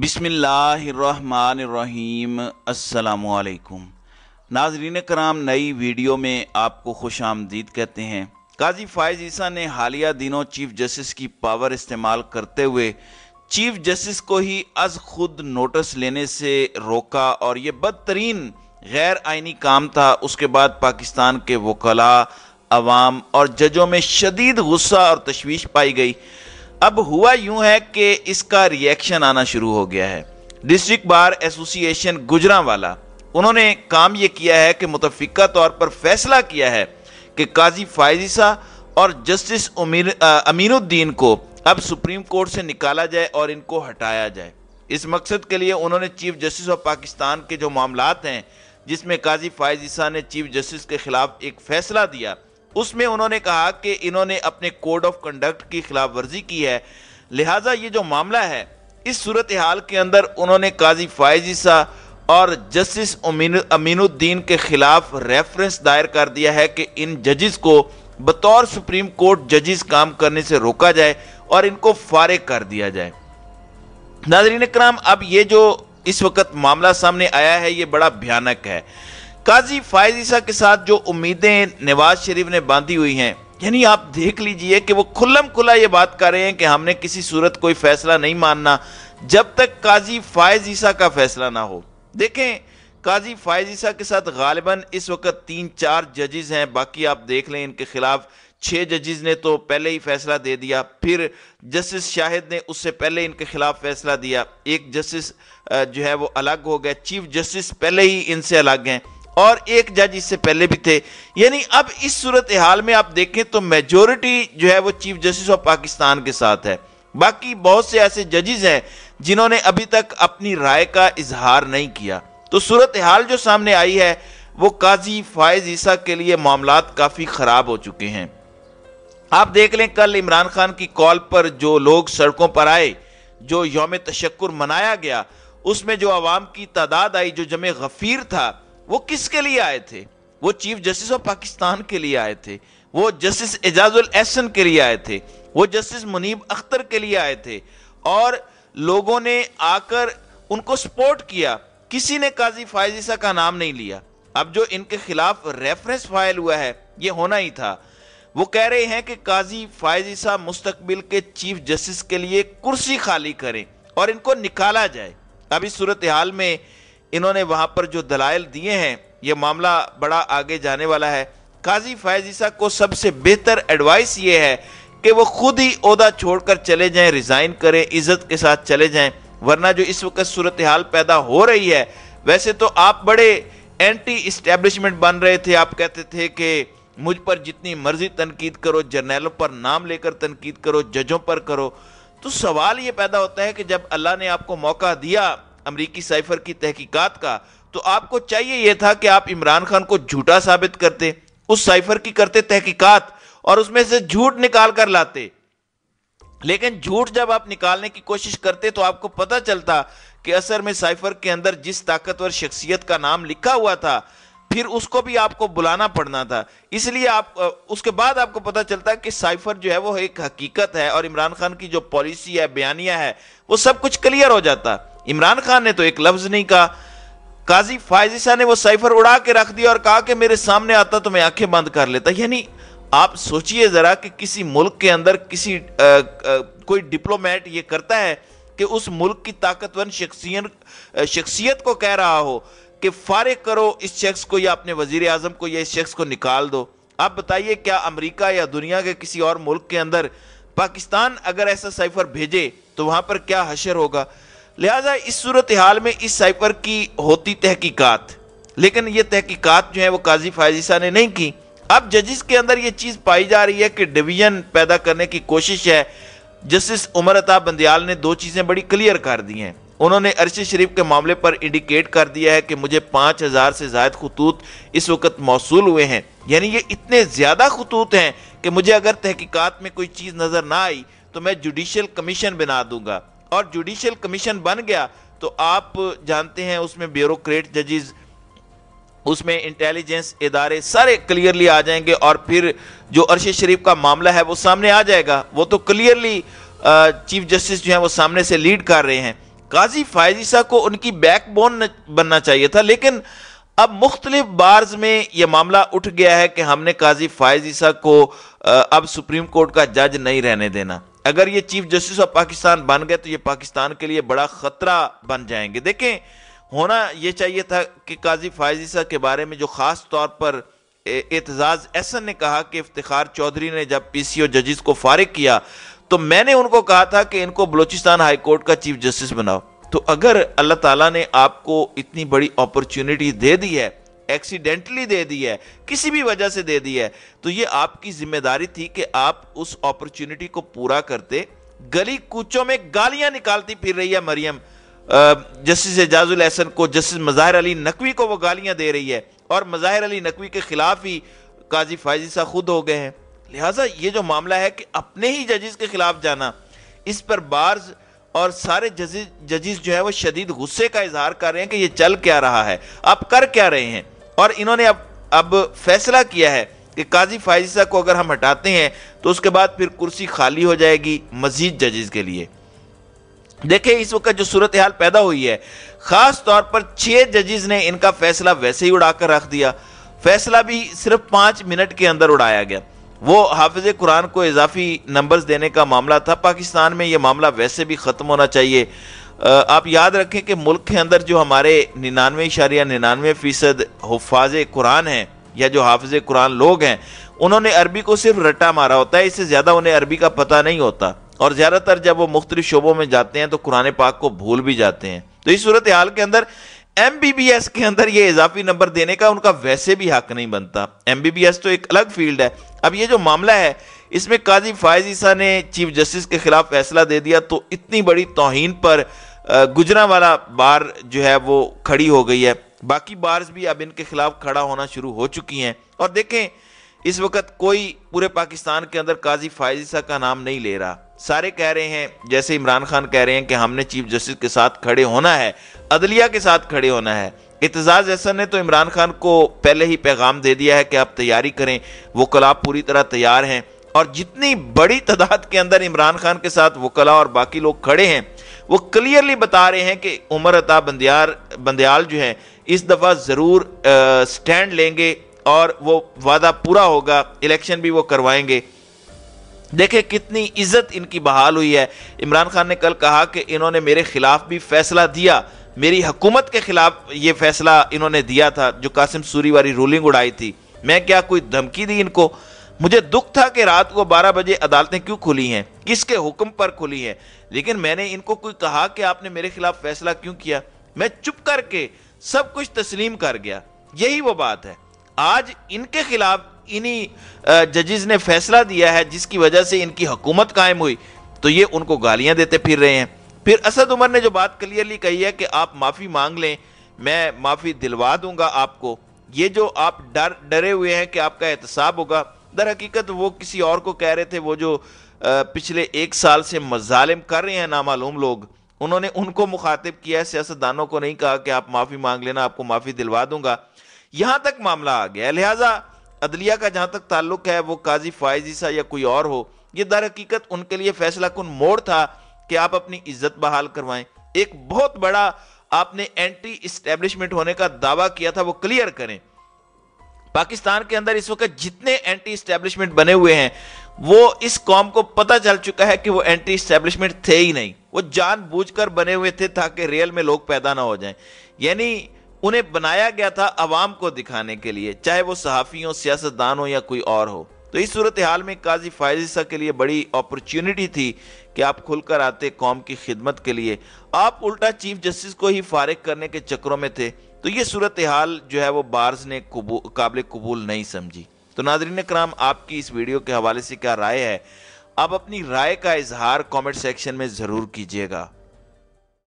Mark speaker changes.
Speaker 1: बिसमीम अल्लाम नाजरीन कराम नई वीडियो में आपको खुश आमदीद कहते हैं काजी फ़ायज़ ईसा ने हालिया दिनों चीफ जस्टिस की पावर इस्तेमाल करते हुए चीफ जस्टिस को ही अज खुद नोटिस लेने से रोका और ये बदतरीन गैर आइनी काम था उसके बाद पाकिस्तान के वकला अवाम और जजों में शदीद गुस्सा और तशवीश पाई गई अब हुआ यूं है कि इसका रिएक्शन आना शुरू हो गया है डिस्ट्रिक्ट बार एसोसिएशन गुजरा वाला उन्होंने काम ये किया है कि मुतफ़ा तौर पर फैसला किया है कि काजी फायजिसा और जस्टिस अमीनुद्दीन को अब सुप्रीम कोर्ट से निकाला जाए और इनको हटाया जाए इस मकसद के लिए उन्होंने चीफ जस्टिस ऑफ पाकिस्तान के जो मामला हैं जिसमें काजी फायजिसा ने चीफ जस्टिस के ख़िलाफ़ एक फ़ैसला दिया उसमें उन्होंने कहा कि इन्होंने अपने कोड ऑफ कंडक्ट की खिलाफ वर्जी की है लिहाजा ये जो मामला है इस सूरत हाल के अंदर उन्होंने काजी फायजिशा और जस्टिस अमीनुद्दीन के खिलाफ रेफरेंस दायर कर दिया है कि इन जजिस को बतौर सुप्रीम कोर्ट जजिस काम करने से रोका जाए और इनको फारिग कर दिया जाए नाजरीन कराम अब ये जो इस वक्त मामला सामने आया है ये बड़ा भयानक है काजी ईसा के साथ जो उम्मीदें नवाज शरीफ ने बांधी हुई हैं यानी आप देख लीजिए कि वो खुल्लम खुला ये बात कर रहे हैं कि हमने किसी सूरत कोई फैसला नहीं मानना जब तक काजी फायज ईसा का फैसला ना हो देखें काजी फायज ईसा के साथ गालिबा इस वक्त तीन चार जजेज हैं बाकी आप देख लें इनके खिलाफ छः जजेज ने तो पहले ही फैसला दे दिया फिर जस्टिस शाहिद ने उससे पहले इनके खिलाफ फैसला दिया एक जस्टिस जो है वो अलग हो गया चीफ जस्टिस पहले ही इनसे अलग हैं और एक जज इससे पहले भी थे यानी अब इस सूरत हाल में आप देखें तो मेजोरिटी जो है वो चीफ जस्टिस ऑफ पाकिस्तान के साथ है बाकी बहुत से ऐसे जजेज हैं जिन्होंने अभी तक अपनी राय का इजहार नहीं किया तो सूरत हाल जो सामने आई है वो काजी फायज ईसा के लिए मामला काफ़ी ख़राब हो चुके हैं आप देख लें कल इमरान खान की कॉल पर जो लोग सड़कों पर आए जो योम तशक् मनाया गया उसमें जो आवाम की तादाद आई जो जमे गफ़ीर था वो किसके लिए आए थे वो चीफ जस्टिस ऑफ पाकिस्तान के लिए आए थे वो जस्टिस एजाजुल एहसन के लिए आए थे वो जस्टिस मुनीब अख्तर के लिए आए थे और लोगों ने आकर उनको सपोर्ट किया किसी ने काजी फायजीसा का नाम नहीं लिया अब जो इनके खिलाफ रेफरेंस फाइल हुआ है ये होना ही था वो कह रहे हैं कि काजी फायजीसा मुस्तकबिल के चीफ जस्टिस के लिए कुर्सी खाली करें और इनको निकाला जाए अभी सूरत हाल में इन्होंने वहाँ पर जो दलाइल दिए हैं ये मामला बड़ा आगे जाने वाला है काजी फैज ईसा को सबसे बेहतर एडवाइस ये है कि वो खुद ही अहदा छोड़कर चले जाएं रिज़ाइन करें इज़्ज़त के साथ चले जाएं वरना जो इस वक्त सूरत हाल पैदा हो रही है वैसे तो आप बड़े एंटी इस्टेब्लिशमेंट बन रहे थे आप कहते थे कि मुझ पर जितनी मर्जी तनकीद करो जर्नैलों पर नाम लेकर तनकीद करो जजों पर करो तो सवाल ये पैदा होता है कि जब अल्लाह ने आपको मौका दिया अमरीकी साइफर की तहकीकात का तो आपको चाहिए यह था कि आप इमरान खान को झूठा साबित करते उस साइफर की करते तहकीकात और उसमें से झूठ निकाल कर लाते लेकिन झूठ जब आप निकालने की कोशिश करते तो आपको पता चलता कि असर में साइफर के अंदर जिस ताकतवर शख्सियत का नाम लिखा हुआ था फिर उसको भी आपको बुलाना पड़ना था इसलिए आप उसके बाद आपको पता चलता कि साइफर जो है वो एक हकीकत है और इमरान खान की जो पॉलिसी है बयानिया है वो सब कुछ क्लियर हो जाता इमरान खान ने तो एक लफ्ज नहीं कहा काजी फायजी शाह ने वो साइफर उड़ा के रख दिया और कहा कि मेरे सामने आता तो मैं आंखें बंद कर लेता यानी आप सोचिए जरा कि किसी मुल्क के अंदर किसी आ, आ, कोई डिप्लोमेट ये करता है कि उस मुल्क की ताकतवर शख्सियत शख्सियत को कह रहा हो कि फारिग करो इस शख्स को या अपने वजीर आजम को या इस शख्स को निकाल दो आप बताइए क्या अमेरिका या दुनिया के किसी और मुल्क के अंदर पाकिस्तान अगर ऐसा साइफर भेजे तो वहां पर क्या हशर होगा लिहाजा इस सूरत हाल में इस साइपर की होती तहकीक़त लेकिन ये तहकीक़त जो है वो काजी फायजिशा ने नहीं की अब जजिस के अंदर ये चीज़ पाई जा रही है कि डिवीजन पैदा करने की कोशिश है जस्टिस उमर अता बंदयाल ने दो चीज़ें बड़ी क्लियर कर दी हैं उन्होंने अरशद शरीफ के मामले पर इंडिकेट कर दिया है कि मुझे पाँच हज़ार से ज्यादा खतूत इस वक्त मौसू हुए हैं यानी ये इतने ज़्यादा खतूत हैं कि मुझे अगर तहकीकात में कोई चीज़ नज़र ना आई तो मैं जुडिशल कमीशन बना दूंगा और जुडिशल कमीशन बन गया तो आप जानते हैं उसमें ब्यूरोक्रेट जजेस उसमें इंटेलिजेंस इदारे सारे क्लियरली आ जाएंगे और फिर जो अरशद शरीफ का मामला है वो सामने आ जाएगा वो तो क्लियरली चीफ जस्टिस जो है वो सामने से लीड कर रहे हैं काजी फायजिशा को उनकी बैकबोन बनना चाहिए था लेकिन अब मुख्तलिफ बार्स में यह मामला उठ गया है कि हमने काजी फायजिशा को अब सुप्रीम कोर्ट का जज नहीं रहने देना अगर ये चीफ जस्टिस ऑफ पाकिस्तान बन गए तो ये पाकिस्तान के लिए बड़ा खतरा बन जाएंगे देखें होना ये चाहिए था कि काजी फायजिशा के बारे में जो ख़ास तौर पर एतजाज़ एहसन ने कहा कि इफ्तार चौधरी ने जब पी सी ओ जजिस को फारिग किया तो मैंने उनको कहा था कि इनको बलूचिस्तान हाई कोर्ट का चीफ जस्टिस बनाओ तो अगर अल्लाह ताला ने आपको इतनी बड़ी अपॉर्चुनिटी दे दी है एक्सीडेंटली दे दी है किसी भी वजह से दे दी है तो ये आपकी जिम्मेदारी थी कि आप उस अपॉर्चुनिटी को पूरा करते गली कूचों में गालियां निकालती फिर रही है मरियम जस्टिस एजाजुल एहसन को जस्टिस मज़ाहिर अली नकवी को वो गालियां दे रही है और मज़ाहिर अली नकवी के खिलाफ ही काजी फायजी साह खुद हो गए हैं लिहाजा ये जो मामला है कि अपने ही जजिस के खिलाफ जाना इस पर बार्ज और सारे जजिस जो है वो शदीद गुस्से का इजहार कर रहे हैं कि ये चल क्या रहा है आप कर क्या रहे हैं और इन्होंने अब अब फैसला किया है कि काजी फाइजा को अगर हम हटाते हैं तो उसके बाद फिर कुर्सी खाली हो जाएगी मजीद जजेस के लिए देखिए इस वक्त जो सूरत हाल पैदा हुई है ख़ास तौर पर छह जजेस ने इनका फैसला वैसे ही उड़ाकर रख दिया फैसला भी सिर्फ पांच मिनट के अंदर उड़ाया गया वो हाफिज कुरान को इजाफी नंबर्स देने का मामला था पाकिस्तान में यह मामला वैसे भी ख़त्म होना चाहिए आप याद रखें कि मुल्क के अंदर जो हमारे निन्यानवे इशारिया निन्यानवे फ़ीसद हफाज कुरान हैं या जो हाफज कुरान लोग हैं उन्होंने अरबी को सिर्फ रटा मारा होता है इससे ज़्यादा उन्हें अरबी का पता नहीं होता और ज़्यादातर जब वो मुख्तलि शोबों में जाते हैं तो कुरान पाक को भूल भी जाते हैं तो इस सूरत हाल के अंदर एमबीबीएस के अंदर ये इजाफी नंबर देने का उनका वैसे भी हक नहीं बनता एमबीबीएस तो एक अलग फील्ड है अब ये जो मामला है इसमें काजी फायज ईसा ने चीफ जस्टिस के खिलाफ फैसला दे दिया तो इतनी बड़ी तोहन पर गुजरा वाला बार जो है वो खड़ी हो गई है बाकी बार्स भी अब इनके खिलाफ खड़ा होना शुरू हो चुकी हैं और देखें इस वक्त कोई पूरे पाकिस्तान के अंदर काजी फायजिसा का नाम नहीं ले रहा सारे कह रहे हैं जैसे इमरान खान कह रहे हैं कि हमने चीफ जस्टिस के साथ खड़े होना है अदलिया के साथ खड़े होना है इतजाज़ एहसन ने तो इमरान खान को पहले ही पैगाम दे दिया है कि आप तैयारी करें वो कला पूरी तरह तैयार हैं और जितनी बड़ी तादाद के अंदर इमरान खान के साथ वकला और बाकी लोग खड़े हैं वो क्लियरली बता रहे हैं कि उमर अता बंदियार बंदयाल जो है इस दफ़ा ज़रूर स्टैंड लेंगे और वो वादा पूरा होगा इलेक्शन भी वो करवाएंगे देखे कितनी इज्जत इनकी बहाल हुई है इमरान खान ने कल कहा कि इन्होंने मेरे खिलाफ भी फैसला दिया मेरी हुकूमत के खिलाफ ये फैसला इन्होंने दिया था जो कासिम सूरी वाली रूलिंग उड़ाई थी मैं क्या कोई धमकी दी इनको मुझे दुख था कि रात को 12 बजे अदालतें क्यों खुली हैं किसके हुक्म पर खुली हैं लेकिन मैंने इनको कोई कहा कि आपने मेरे खिलाफ फैसला क्यों किया मैं चुप करके सब कुछ तस्लीम कर गया यही वो बात है आज इनके खिलाफ इन्हीं जजेस ने फैसला दिया है जिसकी वजह से इनकी हुकूमत कायम हुई तो ये उनको गालियां देते फिर रहे हैं फिर असद उमर ने जो बात क्लियरली कही है कि आप माफ़ी मांग लें मैं माफ़ी दिलवा दूंगा आपको ये जो आप डर डरे हुए हैं कि आपका एहतसाब होगा दर हकीकत वो किसी और को कह रहे थे वो जो पिछले एक साल से मजालिम कर रहे हैं नामालूम लोग उन्होंने उनको मुखातिब किया सियासतदानों को नहीं कहा कि आप माफ़ी मांग लेना आपको माफ़ी दिलवा दूंगा यहां तक मामला आ गया लिहाजा अदलिया का जहां तक ताल्लुक है वो काजी फायजीसा या कोई और हो ये दर हकीकत उनके लिए फैसला कन मोड़ था कि आप अपनी इज्जत बहाल करवाएं एक बहुत बड़ा आपने एंटी स्टैब्लिशमेंट होने का दावा किया था वो क्लियर करें पाकिस्तान के अंदर इस वक्त जितने एंटी स्टैब्लिशमेंट बने हुए हैं वो इस कॉम को पता चल चुका है कि वो एंटी स्टैब्लिशमेंट थे ही नहीं वो जानबूझकर बने हुए थे ताकि रियल में लोग पैदा ना हो जाएं यानी उन्हें बनाया गया था अवाम को दिखाने के लिए चाहे वो सहाफ़ी हो सियासतदान हो या कोई और हो तो इस सूरत हाल में काजी फायजिशा के लिए बड़ी अपॉर्चुनिटी थी कि आप खुलकर आते कौम की खिदमत के लिए आप उल्टा चीफ जस्टिस को ही फारिग करने के चक्रों में थे तो ये सूरत हाल जो है वो बार्स ने काबिल कबूल नहीं समझी तो नाजरीन कराम आपकी इस वीडियो के हवाले से क्या राय है आप अपनी राय का इजहार कमेंट सेक्शन में ज़रूर कीजिएगा